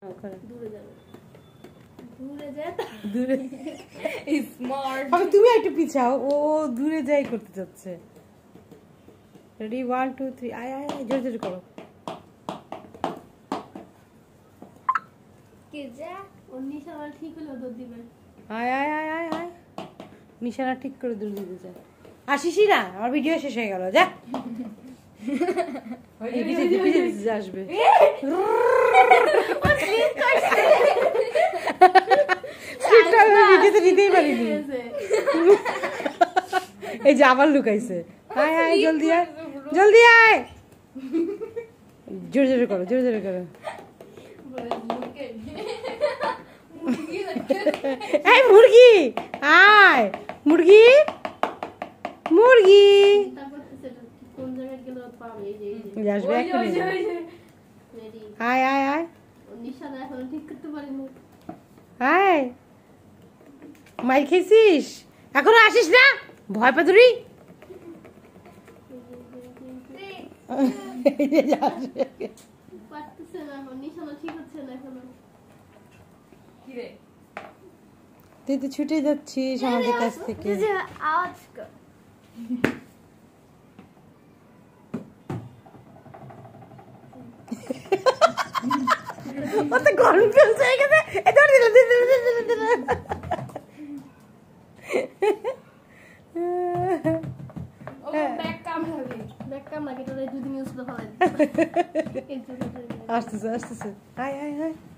তুমি একটু পিছাও ও দূরে যাই করতে চাচ্ছে রেডি ওয়ান টু থ্রি আয় আয় আয় জোরে জোরে করো আয় আয় আয় আয় আয় নিশানা ঠিক করে আমার ভিডিও শেষ হয়ে গেল যা আসবে এই যে আবার লুকাইছে আয় আয় জলদি আয় জলদি আয় জোরে জোরে করো জোরে জোরে করো এই মুরগি আয় মুরগি মুরগি আসবে আয় আয় আয় আয় মাই খেয়েছিস এখনো আসিস না ভয় পাতুরি তুই তুই তো ছুটে যাচ্ছিস আমাদের কাছ থেকে আওয়াজ ও তো কনফিউজ হয়ে গেছে এটা দিল দিল দিল দিল আসতেছে আসতেছে হাই হাই হাই